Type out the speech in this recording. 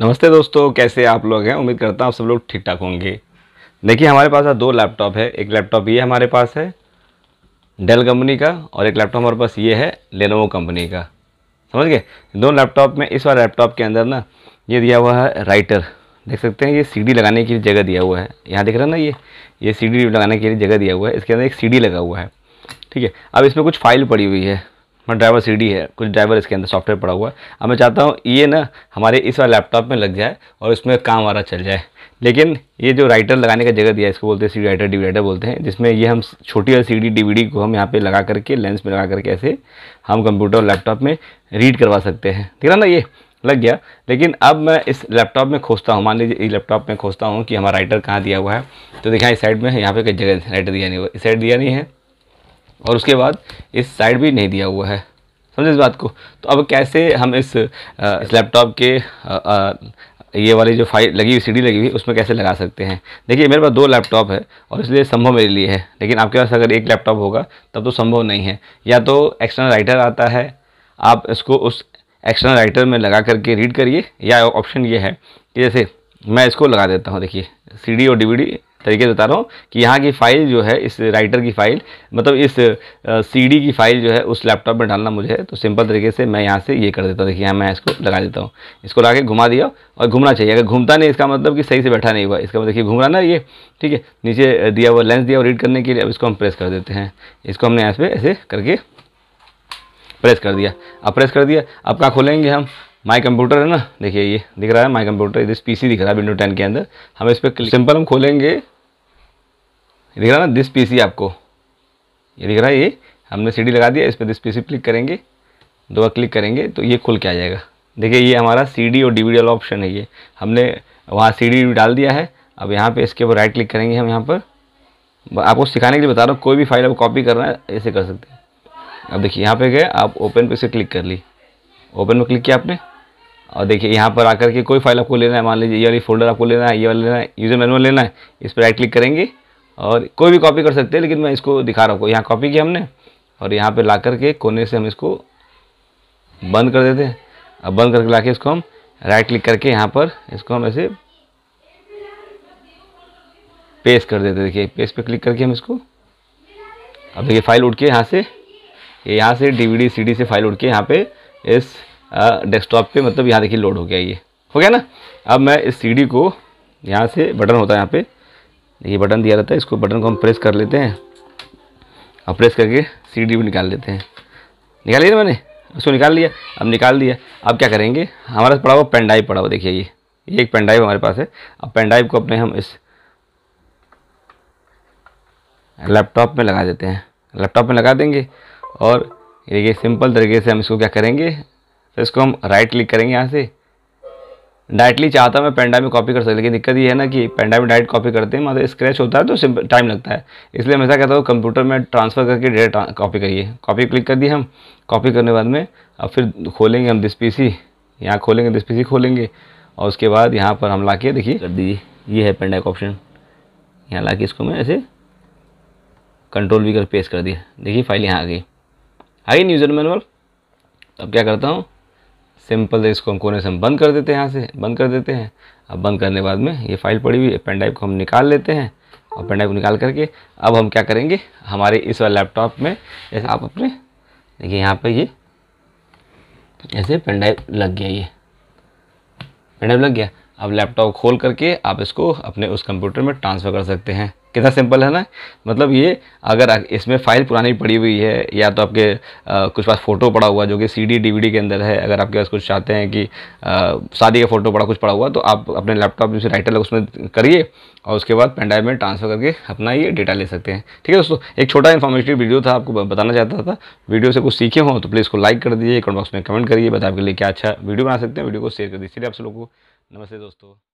नमस्ते दोस्तों कैसे आप लोग हैं उम्मीद करता हूँ आप सब लोग ठीक ठाक होंगे देखिए हमारे पास दो लैपटॉप है एक लैपटॉप ये हमारे पास है डेल कंपनी का और एक लैपटॉप हमारे पास ये है लेनोवो कंपनी का समझ गए दो लैपटॉप में इस बार लैपटॉप के अंदर ना ये दिया हुआ है राइटर देख सकते हैं ये सीडी लगाने के लिए जगह दिया हुआ है यहाँ देख रहे हैं ना ये ये सीडी लगाने के लिए जगह दिया हुआ है इसके अंदर एक सीडी लगा हुआ है ठीक है अब इसमें कुछ फाइल पड़ी हुई है हमारा ड्राइवर सी है कुछ ड्राइवर इसके अंदर सॉफ्टवेयर पड़ा हुआ है अब मैं चाहता हूँ ये ना हमारे इस वाले लैपटॉप में लग जाए और इसमें काम वाला चल जाए लेकिन ये जो राइटर लगाने का जगह दिया इसको बोलते हैं सी राइटर डी राइटर बोलते हैं जिसमें ये हम छोटी वाली सी डी डी को हम यहाँ पे लगा करके लेंस में लगा करके ऐसे हम कंप्यूटर और लैपटॉप में रीड करवा सकते हैं ठीक है ना ये लग गया लेकिन अब मैं इस लैपटॉप में खोजता हूँ मान लीजिए इस लैपटॉप में खोजता हूँ कि हमारा राइटर कहाँ दिया हुआ है तो देखा इस साइड में यहाँ पे कई जगह राइटर दिया नहीं हुआ इस साइड दिया नहीं है और उसके बाद इस साइड भी नहीं दिया हुआ है समझे इस बात को तो अब कैसे हम इस, इस लैपटॉप के आ, आ, ये वाली जो फाइल लगी हुई सीडी लगी हुई उसमें कैसे लगा सकते हैं देखिए मेरे पास दो लैपटॉप है और इसलिए संभव मेरे लिए है लेकिन आपके पास अगर एक लैपटॉप होगा तब तो संभव नहीं है या तो एक्सटर्नल राइटर आता है आप इसको उस एक्सटर्नल राइटर में लगा करके रीड करिए या ऑप्शन ये है कि जैसे मैं इसको लगा देता हूँ देखिए सीडी और डीवीडी तरीके से बता रहा हूँ कि यहाँ की फ़ाइल जो है इस राइटर की फ़ाइल मतलब इस सीडी की फ़ाइल जो है उस लैपटॉप में डालना मुझे है तो सिंपल तरीके से मैं यहाँ से ये कर देता हूँ देखिए यहाँ मैं इसको लगा देता हूँ इसको लगा के घुमा दिया और घूमना चाहिए अगर घूमता नहीं इसका मतलब कि सही से बैठा नहीं हुआ इसका मतलब देखिए घूम रहा ना ये ठीक है नीचे दिया हुआ लेंस दिया हुआ रीड करने के लिए अब इसको हम प्रेस कर देते हैं इसको हमने यहाँ पर ऐसे करके प्रेस कर दिया अब प्रेस कर दिया अब कहाँ खोलेंगे हम माई कंप्यूटर है ना देखिए ये दिख रहा है माई कंप्यूटर दिस पीसी दिख रहा है विंडो टेन के अंदर हम इस पर सिंपल हम खोलेंगे दिख रहा है ना दिस पीसी आपको ये दिख रहा है ये हमने सीडी लगा दिया इस पर दिस पीसी क्लिक करेंगे दो बार क्लिक करेंगे तो ये खुल के आ जाएगा देखिए ये हमारा सीडी और डीवीडी वाला ऑप्शन है ये हमने वहाँ डी डाल दिया है अब यहाँ पर इसके ऊपर राइट क्लिक करेंगे हम यहाँ पर आपको सिखाने के लिए बता रहा हूँ कोई भी फाइल आप कॉपी करना है ऐसे कर सकते हैं अब देखिए यहाँ पर गए आप ओपन पे से क्लिक कर ली ओपन में क्लिक किया आपने और देखिए यहाँ पर आकर के कोई फाइल आपको लेना है मान लीजिए ये वाली फोल्डर आपको लेना है ये वाला लेना है यूज़र मैनुअल लेना है इस पर राइट क्लिक करेंगे और कोई भी कॉपी कर सकते हैं लेकिन मैं इसको दिखा रहा हूँ यहाँ कॉपी किया हमने और यहाँ पर ला करके कोने से हम इसको बंद कर देते हैं अब बंद करके ला के इसको हम राइट क्लिक करके यहाँ पर इसको हम ऐसे पेस्ट कर देते देखिए पेस्ट पे क्लिक करके हम इसको अब देखिए फाइल उठ के यहाँ से यहाँ से डीवीडी सीडी से फाइल उठ के यहाँ पे इस डेस्कटॉप पे मतलब यहाँ देखिए लोड हो गया ये हो गया ना अब मैं इस सीडी को यहाँ से बटन होता है यहाँ पे ये बटन दिया रहता है इसको बटन को हम प्रेस कर लेते हैं और प्रेस करके सीडी भी निकाल लेते हैं निकाल लिया मैंने उसको निकाल लिया अब निकाल दिया अब क्या करेंगे हमारे पड़ा हुआ पेनड्राइव पड़ा हुआ देखिए ये ये एक पेनड्राइव हमारे पास है अब पेनडाइव को अपने हम इस लैपटॉप में लगा देते हैं लैपटॉप में लगा देंगे और ये सिंपल तरीके से हम इसको क्या करेंगे तो इसको हम राइट क्लिक करेंगे यहाँ से डायरेक्टली चाहता हूँ मैं पेंडा में कॉपी कर सकता लेकिन दिक्कत ये है ना कि पेंडा में डायरेक्ट कॉपी करते हैं मतलब स्क्रैच होता है तो टाइम लगता है इसलिए हमेशा कहता हूँ कंप्यूटर में ट्रांसफ़र करके डेटा कॉपी करिए कॉपी क्लिक कर दिए हम कॉपी करने के बाद में अब फिर खोलेंगे हम दिस पी सी यहाँ खोलेंगे दिस पी सी खोलेंगे और उसके बाद यहाँ पर हम ला के देखिए कर दीजिए ये है पेंडा का ऑप्शन यहाँ ला के इसको मैं ऐसे कंट्रोल भी कर पेस्ट कर दिया देखिए फाइल यहाँ आ गई आई न्यूज मैनुअल अब क्या करता हूँ सिंपल इसको हम कोने से हम बंद कर देते हैं यहाँ से बंद कर देते हैं अब बंद करने के बाद में ये फाइल पड़ी हुई है पेन ड्राइव को हम निकाल लेते हैं और पेन ड्राइव को निकाल करके अब हम क्या करेंगे हमारे इस वाले लैपटॉप में ऐसे आप अपने देखिए यहाँ पर ये ऐसे पेन ड्राइव लग गया ये पेन ड्राइव लग गया अब लैपटॉप खोल करके आप इसको अपने उस कंप्यूटर में ट्रांसफ़र कर सकते हैं कितना सिंपल है ना मतलब ये अगर इसमें फ़ाइल पुरानी पड़ी हुई है या तो आपके आ, कुछ पास फ़ोटो पड़ा हुआ जो कि सीडी डीवीडी के अंदर है अगर आपके पास कुछ चाहते हैं कि शादी का फ़ोटो पड़ा कुछ पड़ा हुआ तो आप अपने लैपटॉप में राइटर लग उसमें करिए और उसके बाद पेंडाइव में ट्रांसफ़र करके अपना ये डेटा ले सकते हैं ठीक है दोस्तों एक छोटा इन्फॉर्मेटिव वीडियो था आपको बताना चाहता था वीडियो से कुछ सीखे हो तो प्लीज़ को लाइक कर दीजिए कमेंट बॉक्स में कमेंट करिए बताए आपके लिए क्या अच्छा वीडियो बना सकते हैं वीडियो को शेयर कर दीजिए आप सब लोग को नमस्ते दोस्तों